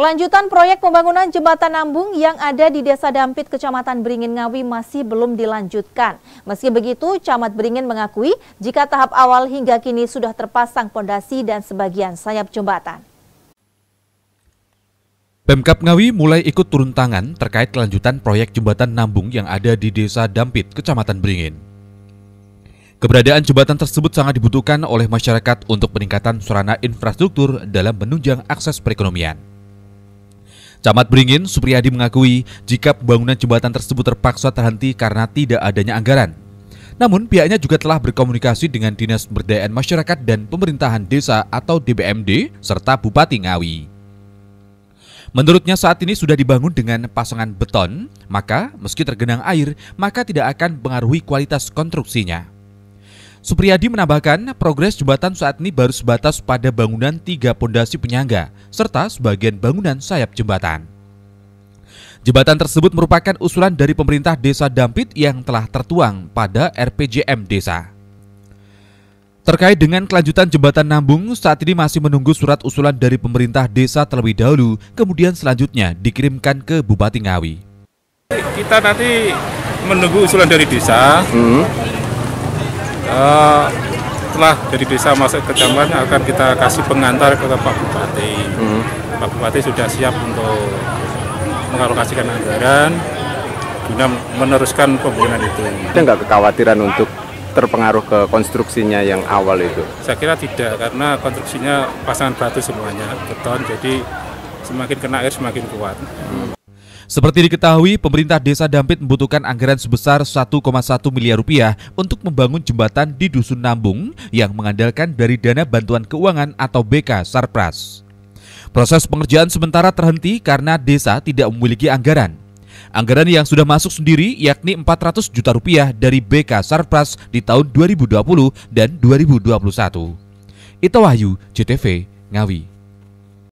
Lanjutan proyek pembangunan jembatan Nambung yang ada di Desa Dampit, Kecamatan Beringin Ngawi masih belum dilanjutkan. Meski begitu, Camat Beringin mengakui jika tahap awal hingga kini sudah terpasang pondasi dan sebagian sayap jembatan. Pemkap Ngawi mulai ikut turun tangan terkait kelanjutan proyek jembatan Nambung yang ada di Desa Dampit, Kecamatan Beringin. Keberadaan jembatan tersebut sangat dibutuhkan oleh masyarakat untuk peningkatan sarana infrastruktur dalam menunjang akses perekonomian. Camat Beringin, Supriyadi mengakui jika pembangunan jembatan tersebut terpaksa terhenti karena tidak adanya anggaran. Namun pihaknya juga telah berkomunikasi dengan Dinas Pemberdayaan Masyarakat dan Pemerintahan Desa atau DBMD serta Bupati Ngawi. Menurutnya saat ini sudah dibangun dengan pasangan beton, maka meski tergenang air, maka tidak akan mempengaruhi kualitas konstruksinya. Supriyadi menambahkan, progres jembatan saat ini baru sebatas pada bangunan tiga pondasi penyangga, serta sebagian bangunan sayap jembatan. Jembatan tersebut merupakan usulan dari pemerintah desa Dampit yang telah tertuang pada RPJM desa. Terkait dengan kelanjutan jembatan Nambung, saat ini masih menunggu surat usulan dari pemerintah desa terlebih dahulu, kemudian selanjutnya dikirimkan ke Bupati Ngawi. Kita nanti menunggu usulan dari desa, hmm uh, setelah dari desa masuk ke Jamban akan kita kasih pengantar ke Pak Bupati. Hmm. Pak Bupati sudah siap untuk mengalokasikan anggaran guna meneruskan pembangunan itu. Ada nggak kekhawatiran untuk terpengaruh ke konstruksinya yang awal itu? Saya kira tidak, karena konstruksinya pasangan batu semuanya, beton, jadi semakin kena air semakin kuat. Hmm. Seperti diketahui, pemerintah desa Dampit membutuhkan anggaran sebesar 1,1 miliar rupiah untuk membangun jembatan di Dusun Nambung yang mengandalkan dari Dana Bantuan Keuangan atau BK Sarpras. Proses pengerjaan sementara terhenti karena desa tidak memiliki anggaran. Anggaran yang sudah masuk sendiri yakni 400 juta rupiah dari BK Sarpras di tahun 2020 dan 2021. Ito Wahyu, JTV, Ngawi.